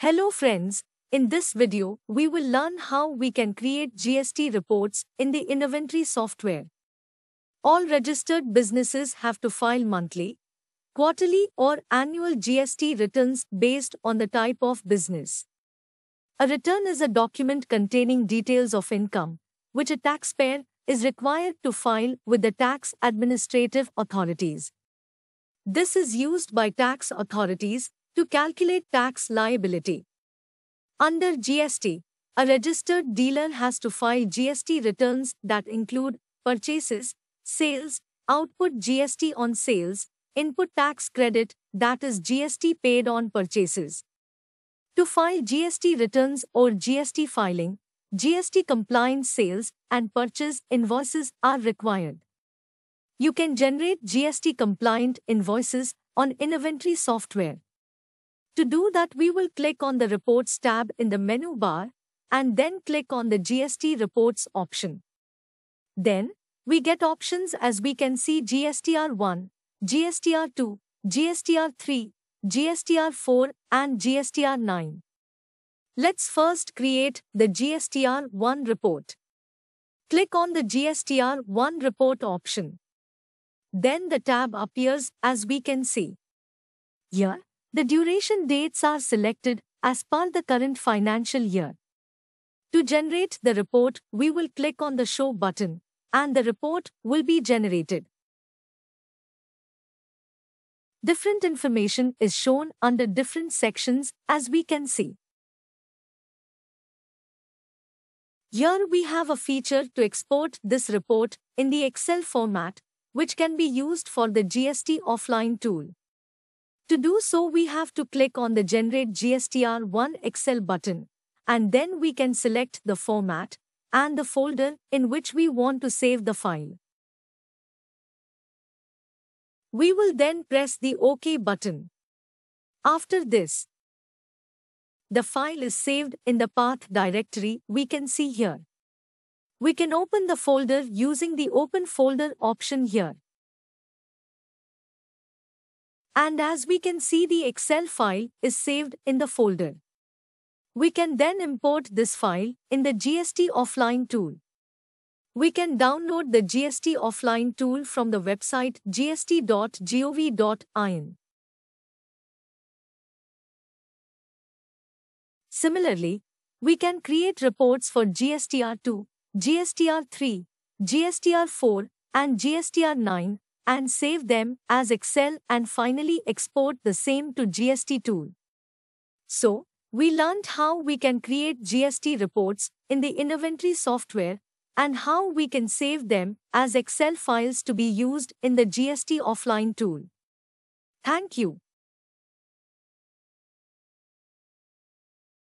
Hello friends, in this video, we will learn how we can create GST reports in the Inventory software. All registered businesses have to file monthly, quarterly or annual GST returns based on the type of business. A return is a document containing details of income, which a taxpayer is required to file with the tax administrative authorities. This is used by tax authorities to calculate tax liability. Under GST, a registered dealer has to file GST returns that include purchases, sales, output GST on sales, input tax credit, that is GST paid on purchases. To file GST returns or GST filing, GST compliant sales and purchase invoices are required. You can generate GST compliant invoices on Inventory software. To do that we will click on the Reports tab in the menu bar and then click on the GST Reports option. Then, we get options as we can see GSTR 1, GSTR 2, GSTR 3, GSTR 4 and GSTR 9. Let's first create the GSTR 1 report. Click on the GSTR 1 report option. Then the tab appears as we can see. Here, the duration dates are selected as per the current financial year. To generate the report, we will click on the Show button and the report will be generated. Different information is shown under different sections as we can see. Here we have a feature to export this report in the Excel format, which can be used for the GST offline tool. To do so, we have to click on the Generate GSTR 1 Excel button, and then we can select the format and the folder in which we want to save the file. We will then press the OK button. After this, the file is saved in the path directory we can see here. We can open the folder using the Open Folder option here. And as we can see the Excel file is saved in the folder. We can then import this file in the GST Offline tool. We can download the GST Offline tool from the website gst.gov.in. Similarly, we can create reports for GSTR2, GSTR3, GSTR4, and GSTR9 and save them as Excel and finally export the same to GST tool. So, we learned how we can create GST reports in the inventory software and how we can save them as Excel files to be used in the GST offline tool. Thank you.